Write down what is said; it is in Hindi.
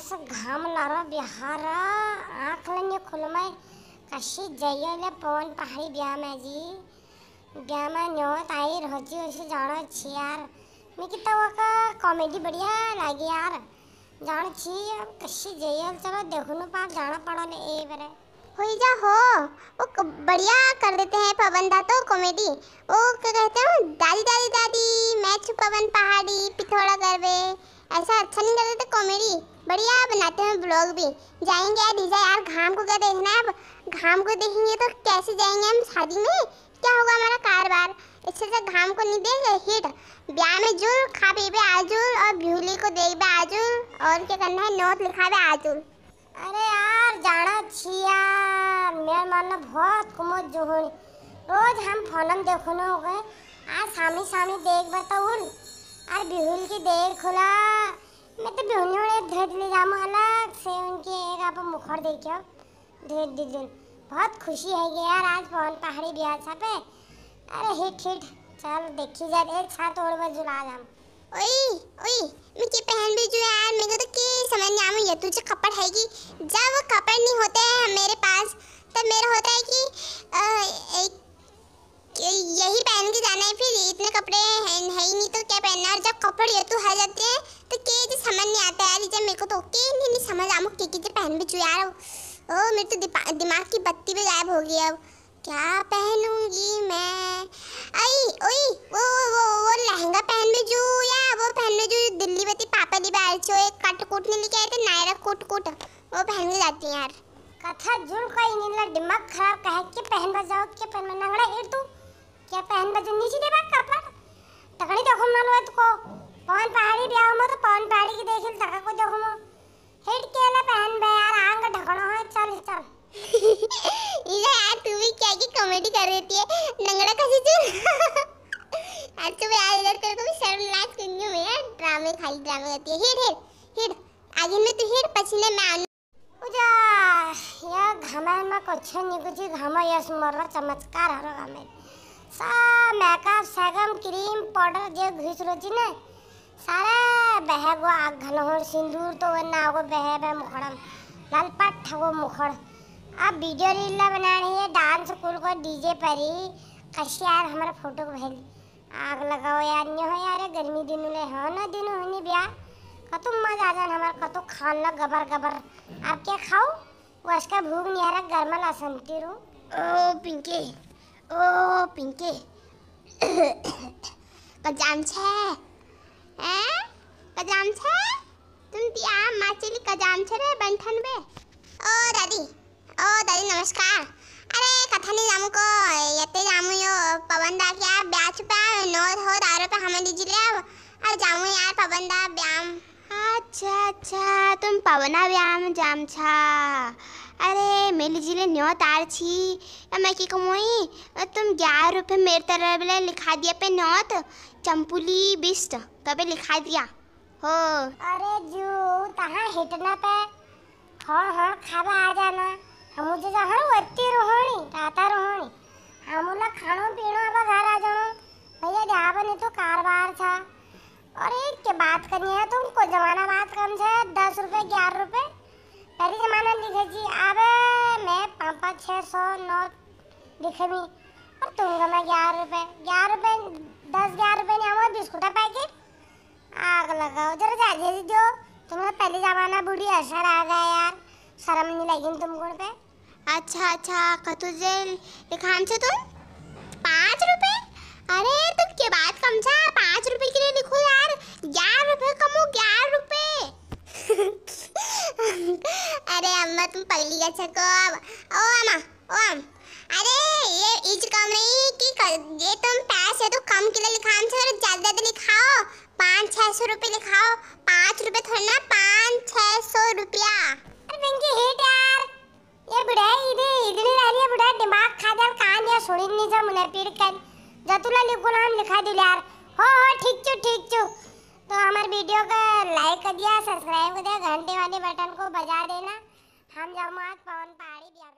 घाम नारा बिहारा आंख ಕನಸು ಘಾಮನಾರ ಬಿಹಾರ ಆಕಲನ್ಯ ಕುಲುಮೈ ಕಶಿ ಜೈಯಲೆ ಪವನ್ ಪಹಾಡಿ ಬ್ಯಾಮಜಿ ಬ್ಯಾಮ ನೋ ताई रोजी उसे ಜಾಣ छि यार मैं कितना वो का कॉमेडी बढ़िया लगी यार जान छी अब कशी जयल चलो देखो ना पाप जाना पड़ा ने ए बरे हो जा हो वो बढ़िया कर देते हैं पवन दा तो कॉमेडी वो क्या कहते हैं दादी दादी दादी मैं छू पवन पहाड़ी पिथौरा गरबे ऐसा अच्छा नहीं करते कॉमेडी बढ़िया बनाते हैं ब्लॉग भी जाएंगे यार डीजा यार घाम को क्या देखना है अब घाम को देखेंगे तो कैसे जाएंगे हम शादी में क्या होगा हमारा कारोबार इससे से तो घाम को नहीं देंगे हिट ब्याह में जुल खा पी पे आजुल और भ्यूली को देख पे आजुल और क्या करना है नोट लिखा पे आजुल अरे यार जाना छिया यार मेरा मानना बहुत कुमत जो रोज हम फोनम देखने हो गए आज सामी सामी देख बताउल और बिहुल की देख खुला मतलब उन्होंने धृत निजाम अलग से उनके एक आप मुखर देखो धृत दिदुन बहुत खुशी है कि यार आज पवन पहाड़ी बिहार साहब है अरे हिट हिट चल देखी जा एक छा तोड़ में जुला जाम ओई ओई मैं के पहन भी जो यार मेरे तो के समझ नहीं आवे ये तू जो कपड़ है कि जब कपड़ नहीं होते हैं मेरे पास तब मेरा होता है कि आ, एक यही पहन के जाना है फिर इतने कपड़े हैं है ही नहीं तो क्या पहनना और जब कपड़े ये तो हर जाते हैं समझ नहीं आता यार इसे मेरे को तो ओके नहीं नहीं समझ आमो के के पहन भी चू यार ओ मेरे तो दिमाग की बत्ती भी गायब हो गई अब क्या पहनूंगी मैं आई ओए वो वो वो, वो लहंगा पहन भी जू या वो पहन लो जू दिल्ली बती पापा दी बाहर चो एक कट कोट नहीं लेके आए थे नायरा कोट कोट वो पहन के जाती यार कथा जुल का कोई नहीं ला दिमाग खराब कह के पहन बजाओ के पहन में नंगड़ा ए तू क्या पहन बजो नीचे दे बात कर पर तगड़ी देखो हम ना लो तो कौन पहन उल्टी कर रही थी नंगड़ा कसी चून आज तो मैं आज इधर तेरे को भी शर्मनाक करूंगी मैं यार ड्रामे खाली ड्रामे करती है हेड हेड हेड आगे में तो हेड पछिने में आन उजा यार घमाए में कुछ नहीं कुछ घमाए यार सुमरला चमत्कार हरो घमे सा मेकअप सेगम क्रीम पाउडर जो घुस रही थी ना सारे बहेगो आग घन सिंदूर तो वरना आगो बहेबे मुखड़म लाल पट्ट वो मुखड़ अब वीडियो रील ना रही है डांस स्कूल को डीजे पर ही कश यार हमारा फोटो को भेज आग लगाओ यार नहीं हो यार गर्मी दिन ले हो ना दिन होनी ब्याह कतु मजा आ जाए हमार कतु खाना गबर गबर आप क्या खाओ वो इसका भूख नहीं आ रहा गर्मा ना समती रू ओ पिंके ओ पिंके कजाम छे हैं कजाम छे तुम तिया माचली कजाम छे रे बंठन बे ओ दादी ओ दादी नमस्कार अरे कथा नहीं जामू को यते जामू यो पवन दा क्या ब्याज पे नौ हो दारो पे हमें दीजिए अब अरे जामू यार पवन दा ब्याम अच्छा अच्छा तुम पवना ब्याम जाम छा अरे मेरी जिले न्यो तार छी मैं की कमोई तुम ग्यारह रुपये मेरे तरह बोले लिखा दिया पे नौत चंपुली बिस्ट कभी लिखा दिया हो अरे जू कहाँ हिटना पे हाँ हाँ खाबा आ जाना मुझे जहाँ वत्ती रोहणी ताता रोहणी हमला खानो पीनो अब घर आ जाओ भैया जहाँ बने तो कारोबार था और एक के बात करनी है तुमको जमाना बात कम से दस रुपये ग्यारह रुपये पहले जमाना लिखे जी अब मैं पाँच पाँच छः सौ नौ लिखे भी और तुमको मैं ग्यारह रुपये ग्यारह रुपये दस ग्यारह रुपये नहीं हमारा बिस्कुट का पैकेट आग लगाओ जरा जाइए जो तुम्हारा पहले जमाना बूढ़ी असर आ गया यार शर्म नहीं लगी तुम तुमको पे अच्छा अच्छा कतु जेल लिखान से तुम पाँच रुपए अरे तुम के बात कम सा पाँच रुपए के लिए लिखो यार ग्यारह रुपए कम हो ग्यारह रुपए अरे अम्मा तुम पगली का छको अब ओ अम्मा ओ अम अरे ये इज कम नहीं कि ये तुम पैसे तो कम के लिए लिखान से ज़्यादा ज़्यादा तो लिखाओ पाँच छः सौ रुपये लिखाओ पाँच रुपये थोड़ा ना पाँच छः सौ रुपया पिरकन कर जा तुला लिखो नाम लिखा दिल यार हो हो ठीक छु ठीक छु तो हमारे वीडियो को लाइक कर दिया सब्सक्राइब कर दिया घंटे वाले बटन को बजा देना हम जमात पवन पहाड़ी दिया